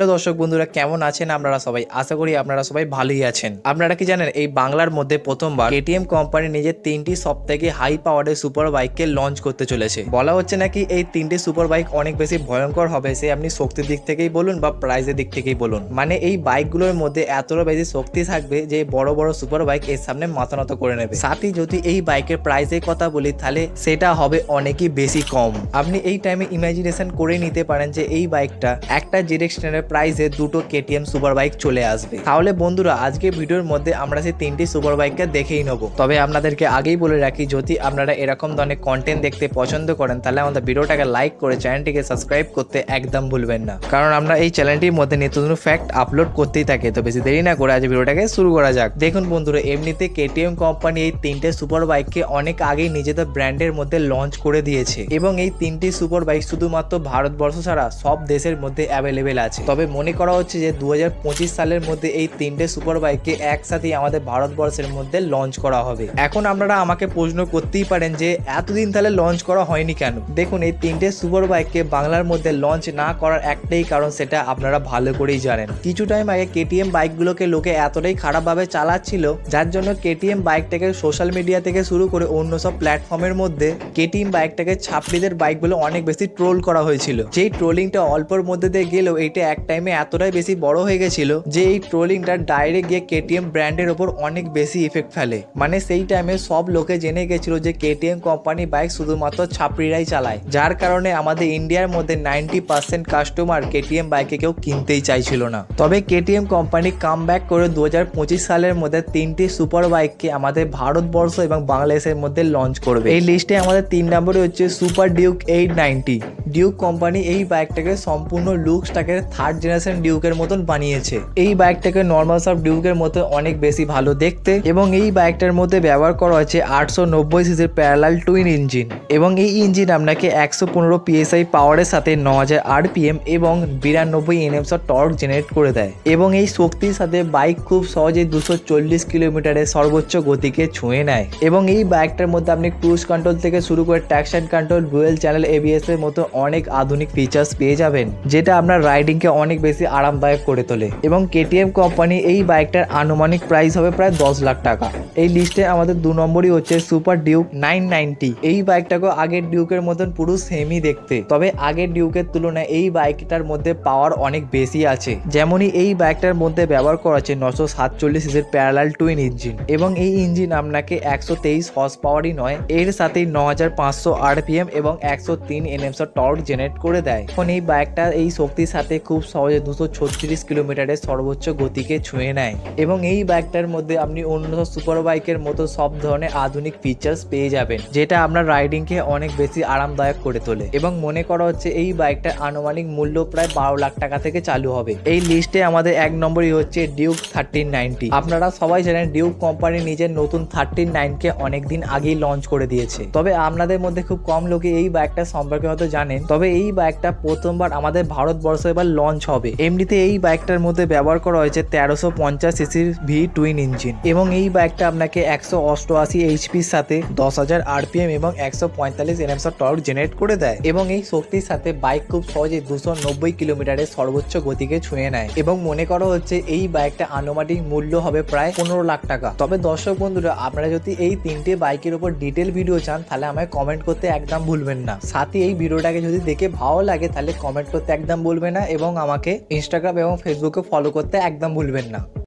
তো দর্শক বন্ধুরা কেমন আছেন আপনারা সবাই আশা করি আপনারা সবাই ভালোই আছেন আপনারা কি জানেন এই বাংলার মধ্যে প্রথমবার কেটিএম কোম্পানি নিজের তিনটি সব থেকে হাই পাওয়ারের সুপার বাইককে লঞ্চ করতে চলেছে বলা হচ্ছে নাকি এই তিনটি সুপার বাইক অনেক বেশি ভয়ঙ্কর হবে সে আপনি শক্তির দিক থেকেই বলুন বা প্রাইজের দিক থেকেই বলুন মানে এই বাইকগুলোর মধ্যে এতটা বেশি শক্তি থাকবে যে বড় বড় সুপার বাইক এর সামনে মাথা নত করে নেবে সাথে যদি এই বাইকের প্রাইজের কথা বলি তাহলে সেটা হবে অনেকই বেশি কম আপনি এই টাইমে ইমাজিনেশন করে নিতে পারেন যে এই বাইকটা একটা জিরেক্সনের প্রাইসে দুটো কেটিএম সুপার বাইক চলে আসবে তাহলে বন্ধুরা আজকে ভিডিওর মধ্যে আমরা সেই তিনটি সুপার বাইককে দেখেই নেবো তবে আপনাদেরকে আগেই বলে রাখি যদি আপনারা এরকম ধরনের কন্টেন্ট দেখতে পছন্দ করেন তাহলে আমাদের ভিডিওটাকে লাইক করে চ্যানেলটিকে সাবস্ক্রাইব করতে একদম ভুলবেন না কারণ আমরা এই চ্যানেলটির মধ্যে নিত্য নতুন ফ্যাক্ট আপলোড করতেই থাকি তো বেশি দেরি না করে আজ ভিডিওটাকে শুরু করা যাক দেখুন বন্ধুরা এমনিতে কেটিএম কোম্পানি এই তিনটে সুপার বাইককে অনেক আগেই নিজেদের ব্র্যান্ডের মধ্যে লঞ্চ করে দিয়েছে এবং এই তিনটি সুপার বাইক শুধুমাত্র ভারতবর্ষ ছাড়া সব দেশের মধ্যে অ্যাভেলেবেল আছে তবে মনে করা হচ্ছে যে দু সালের মধ্যে এই তিনটে সুপার বাইককে একসাথেই আমাদের ভারতবর্ষের মধ্যে লঞ্চ করা হবে এখন আপনারা আমাকে প্রশ্ন করতেই পারেন যে এতদিন তাহলে লঞ্চ করা হয়নি কেন দেখুন এই তিনটে সুপার বাইককে বাংলার মধ্যে লঞ্চ না করার একটাই কারণ সেটা আপনারা ভালো করেই জানেন কিছু টাইম আগে কেটিএম বাইকগুলোকে লোকে এতটাই খারাপভাবে চালাচ্ছিল যার জন্য কেটিএম বাইকটাকে সোশ্যাল মিডিয়া থেকে শুরু করে অন্য সব প্ল্যাটফর্মের মধ্যে কেটিএম বাইকটাকে ছাপড়িদের বাইকগুলো অনেক বেশি ট্রোল করা হয়েছিল যেই ট্রোলিংটা অল্পর মধ্যে দিয়ে গেলেও এইটা এক টাইমে এতটাই বেশি বড় হয়ে গেছিল যে এই ট্রোলিংটা ডাইরেক্ট গিয়ে কেটিএম ব্র্যান্ডের ওপর অনেক বেশি ইফেক্ট ফেলে মানে সেই টাইমে সব লোকে জেনে গেছিল যে কেটিএম কোম্পানি বাইক শুধুমাত্র ছাপড়িরাই চালায় যার কারণে আমাদের ইন্ডিয়ার মধ্যে নাইনটি পার্সেন্ট কাস্টমার কেটিএম বাইকে কেউ কিনতেই চাইছিল না তবে কেটিএম কোম্পানি কাম ব্যাক করে দু সালের মধ্যে তিনটি সুপার বাইককে আমাদের ভারতবর্ষ এবং বাংলাদেশের মধ্যে লঞ্চ করবে এই লিস্টে আমাদের তিন নম্বরে হচ্ছে super Duke eight ninety Duke company এই বাইকটাকে সম্পূর্ণ লুকসটাকে থার্ড থার্ড জেনারেশন ডিউকের মতন বানিয়েছে এই বাইকটাকে নর্মাল সব ডিউকের মতো অনেক বেশি ভালো দেখতে এবং এই বাইকটার মধ্যে ব্যবহার করা হয়েছে আটশো নব্বই সিসির প্যারালাল টুইন ইঞ্জিন এবং এই ইঞ্জিন আপনাকে একশো পনেরো পিএসআই পাওয়ারের সাথে ন হাজার আরপিএম এবং বিরানব্বই এনএমস টর্ক জেনারেট করে দেয় এবং এই শক্তির সাথে বাইক খুব সহজে দুশো চল্লিশ কিলোমিটারের সর্বোচ্চ গতিকে ছুঁয়ে নেয় এবং এই বাইকটার মধ্যে আপনি ক্রুজ কন্ট্রোল থেকে শুরু করে traction control dual channel ABS এর মতো অনেক আধুনিক ফিচার্স পেয়ে যাবেন যেটা আপনার রাইডিংকে অনেক বেশি আরামদায়ক করে তোলে এবং কেটিএম কোম্পানি এই বাইকটার আনুমানিক প্রাইস হবে প্রায় দশ লাখ টাকা এই লিস্টে আমাদের দু নম্বরই হচ্ছে সুপার ডিউক নাইন নাইনটি এই বাইকটাকে আগের ডিউকের মতন পুরো সেমই দেখতে তবে আগের ডিউকের তুলনায় এই বাইকটার মধ্যে পাওয়ার অনেক বেশি আছে যেমনই এই বাইকটার মধ্যে ব্যবহার করা আছে নশো সাতচল্লিশ ইসের প্যারালাল টুইন ইঞ্জিন এবং এই ইঞ্জিন আপনাকে একশো তেইশ হর্স পাওয়ারই নয় এর সাথে ন হাজার পাঁচশো আরপিএম এবং একশো তিন এনএমস টর্ক জেনারেট করে দেয় এখন এই বাইকটা এই শক্তির সাথে খুব খুব সহজে দুশো ছত্রিশ কিলোমিটারের সর্বোচ্চ গতিকে ছুঁয়ে নেয় এবং এই বাইকটার মধ্যে আপনি অন্য সুপার বাইকের মতো সব ধরনের আধুনিক ফিচার্স পেয়ে যাবেন যেটা আপনার রাইডিংকে অনেক বেশি আরামদায়ক করে তোলে এবং মনে করা হচ্ছে এই বাইকটার আনুমানিক মূল্য প্রায় বারো লাখ টাকা থেকে চালু হবে এই লিস্টে আমাদের এক নম্বরই হচ্ছে ডিউক থার্টিন নাইনটি আপনারা সবাই জানেন ডিউক কোম্পানি নিজের নতুন থার্টিন নাইনকে অনেক দিন আগেই লঞ্চ করে দিয়েছে তবে আপনাদের মধ্যে খুব কম লোকে এই বাইকটা সম্পর্কে হয়তো জানেন তবে এই বাইকটা প্রথমবার আমাদের ভারতবর্ষে এবার লঞ্চ লঞ্চ হবে এমনিতে এই বাইকটার মধ্যে ব্যবহার করা হয়েছে তেরোশো পঞ্চাশ সিসির ভি টুইন ইঞ্জিন এবং এই বাইকটা আপনাকে একশো অষ্টআশি এইচপির সাথে দশ হাজার আরপিএম এবং একশো পঁয়তাল্লিশ এনএমস টর্ক জেনারেট করে দেয় এবং এই শক্তির সাথে বাইক খুব সহজে দুশো নব্বই কিলোমিটারের সর্বোচ্চ গতিকে ছুঁয়ে নেয় এবং মনে করা হচ্ছে এই বাইকটা আনুমানিক মূল্য হবে প্রায় পনেরো লাখ টাকা তবে দর্শক বন্ধুরা আপনারা যদি এই তিনটে বাইকের উপর ডিটেল ভিডিও চান তাহলে আমায় কমেন্ট করতে একদম ভুলবেন না সাথে এই ভিডিওটাকে যদি দেখে ভালো লাগে তাহলে কমেন্ট করতে একদম বলবে না এবং আমাকে ইনস্টাগ্রাম এবং ফেসবুকে ফলো করতে একদম ভুলবেন না